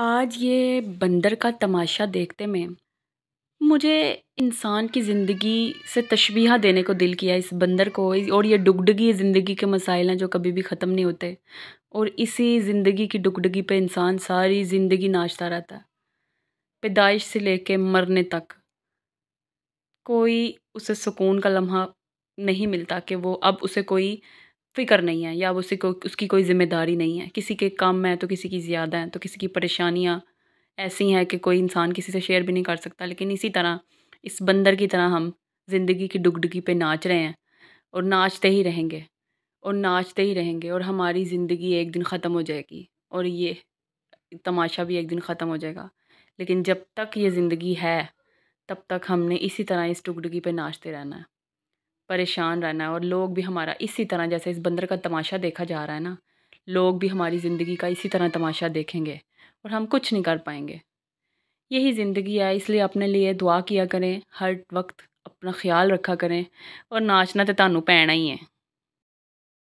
आज ये बंदर का तमाशा देखते में मुझे इंसान की ज़िंदगी से तशबीहा देने को दिल किया इस बंदर को और ये डुगडगी ज़िंदगी के मसाइल हैं जो कभी भी ख़त्म नहीं होते और इसी ज़िंदगी की डुगडगी पे इंसान सारी ज़िंदगी नाचता रहता है पैदाइश से लेके मरने तक कोई उसे सुकून का लम्हा नहीं मिलता कि वो अब उसे कोई फ़िक्र नहीं है या उसे को उसकी कोई ज़िम्मेदारी नहीं है किसी के कम है तो किसी की ज़्यादा है तो किसी की परेशानियाँ ऐसी हैं कि कोई इंसान किसी से शेयर भी नहीं कर सकता लेकिन इसी तरह इस बंदर की तरह हम ज़िंदगी की डुगडुगी पे नाच रहे हैं और नाचते ही रहेंगे और नाचते ही रहेंगे और हमारी ज़िंदगी एक दिन ख़त्म हो जाएगी और ये तमाशा भी एक दिन ख़त्म हो जाएगा लेकिन जब तक ये ज़िंदगी है तब तक हमने इसी तरह इस डुगडुगी पे नाचते रहना है परेशान रहना है और लोग भी हमारा इसी तरह जैसे इस बंदर का तमाशा देखा जा रहा है ना लोग भी हमारी ज़िंदगी का इसी तरह तमाशा देखेंगे और हम कुछ नहीं कर पाएंगे यही ज़िंदगी है इसलिए अपने लिए दुआ किया करें हर वक्त अपना ख्याल रखा करें और नाचना तो तानू पैना ही है